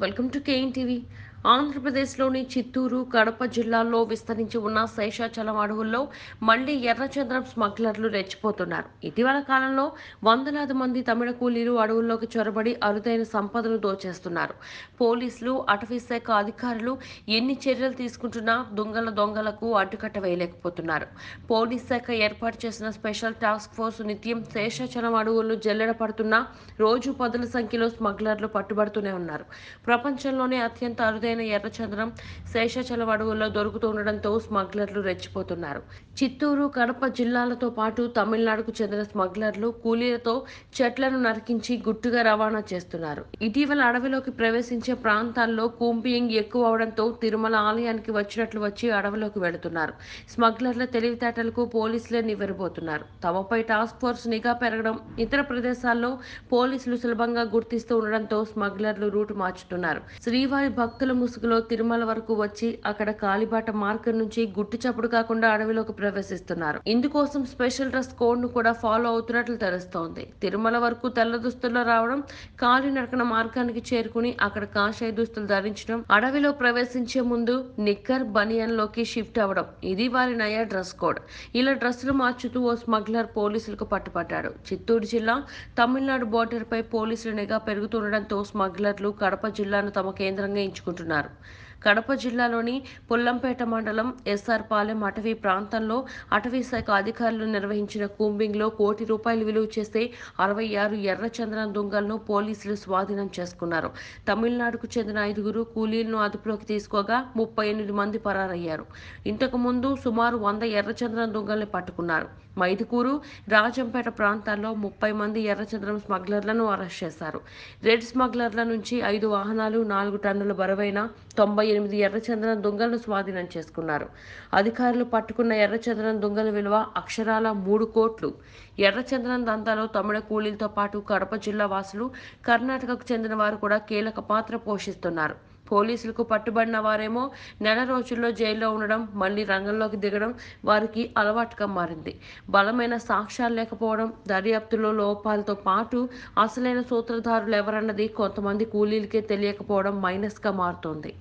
welcome to KN TV. ఆంధ్రప్రదేశ్లోని చిత్తూరు కడప జిల్లాల్లో విస్తరించి ఉన్న శేషాచలం అడవుల్లో మళ్లీ ఎర్రచంద్రం స్మగ్లర్లు రెచ్చిపోతున్నారు ఇటీవల కాలంలో వందలాది మంది తమిళ కూలీలు అడవుల్లోకి చొరబడి అరుదైన సంపదను దోచేస్తున్నారు పోలీసులు అటవీ శాఖ అధికారులు ఎన్ని చర్యలు తీసుకుంటున్నా దొంగల దొంగలకు అడ్డుకట్ట వేయలేకపోతున్నారు పోలీస్ శాఖ ఏర్పాటు చేసిన స్పెషల్ టాస్క్ ఫోర్స్ నిత్యం శేషాచలం అడవుల్లో జల్లెడ పడుతున్న రోజు పదుల సంఖ్యలో స్మగ్లర్లు పట్టుబడుతూనే ఉన్నారు ప్రపంచంలోనే అత్యంత అరుదైన ఖరీదైన ఎర్రచందనం శేషాచలం అడవుల్లో దొరుకుతూ ఉండడంతో స్మగ్లర్లు రెచ్చిపోతున్నారు చిత్తూరు కడప జిల్లాలతో పాటు తమిళనాడుకు చెందిన స్మగ్లర్లు కూలీలతో చెట్లను నరికించి గుట్టుగా రవాణా చేస్తున్నారు ఇటీవల అడవిలోకి ప్రవేశించే ప్రాంతాల్లో కూంబియింగ్ ఎక్కువ అవడంతో తిరుమల ఆలయానికి వచ్చినట్లు వచ్చి అడవిలోకి వెళుతున్నారు స్మగ్లర్ల తెలివితేటలకు పోలీసులే నివ్వెరబోతున్నారు తమపై టాస్క్ ఫోర్స్ నిఘా పెరగడం ఇతర ప్రదేశాల్లో పోలీసులు సులభంగా గుర్తిస్తూ ఉండడంతో స్మగ్లర్లు రూటు మార్చుతున్నారు శ్రీవారి భక్తుల ముసుగులో తిరుమల వరకు వచ్చి అక్కడ కాలిబాట మార్కర్ నుంచి గుట్టు చప్పుడు కాకుండా అడవిలోకి ప్రవేశిస్తున్నారు ఇందుకోసం స్పెషల్ డ్రెస్ కోడ్ ను కూడా ఫాలో అవుతున్నట్లు తెలుస్తోంది తిరుమల వరకు తెల్ల దుస్తుల్లో రావడం కాలినడకన మార్గానికి చేరుకుని అక్కడ కాషాయ దుస్తులు ధరించడం అడవిలో ప్రవేశించే ముందు నిక్కర్ బనియన్ లోకి షిఫ్ట్ అవ్వడం ఇది వారి నయా డ్రెస్ కోడ్ ఇలా డ్రెస్సులు మార్చుతూ ఓ స్మగ్లర్ పోలీసులకు పట్టుపట్టాడు చిత్తూరు జిల్లా తమిళనాడు బోర్డర్ పై పోలీసుల నిఘా పెరుగుతుండటంతో స్మగ్లర్లు కడప జిల్లాను తమ కేంద్రంగా ఎంచుకుంటున్నారు Claro. కడప జిల్లాలోని పుల్లంపేట మండలం ఎస్ఆర్ పాలెం అటవీ ప్రాంతంలో అటవీ శాఖ అధికారులు నిర్వహించిన కూంబింగ్లో కోటి రూపాయలు విలువ చేసే అరవై ఆరు ఎర్ర చందనం దొంగలను పోలీసులు స్వాధీనం చేసుకున్నారు తమిళనాడుకు చెందిన ఐదుగురు కూలీలను అదుపులోకి తీసుకోగా ముప్పై ఎనిమిది మంది పరారయ్యారు ఇంతకుముందు సుమారు వంద ఎర్రచంద్రం దొంగల్ని పట్టుకున్నారు మైదుకూరు రాజంపేట ప్రాంతాల్లో ముప్పై మంది ఎర్రచంద్రం స్మగ్లర్లను అరెస్ట్ చేశారు రెడ్ స్మగ్లర్ల నుంచి ఐదు వాహనాలు నాలుగు టన్నుల బరువైన తొంభై ఎనిమిది ఎర్రచందనం దొంగలను స్వాధీనం చేసుకున్నారు అధికారులు పట్టుకున్న ఎర్రచందనం దొంగల విలువ అక్షరాల మూడు కోట్లు ఎర్రచందనం దంతాలో తమిళ కూలీలతో పాటు కడప జిల్లా వాసులు కర్ణాటకకు చెందిన వారు కూడా కీలక పాత్ర పోషిస్తున్నారు పోలీసులకు పట్టుబడిన వారేమో నెల రోజుల్లో జైల్లో ఉండడం మళ్ళీ రంగంలోకి దిగడం వారికి అలవాటుగా మారింది బలమైన సాక్ష్యాలు లేకపోవడం దర్యాప్తులో లోపాలతో పాటు అసలైన సూత్రధారులు ఎవరన్నది కొంతమంది కూలీలకే తెలియకపోవడం మైనస్గా మారుతోంది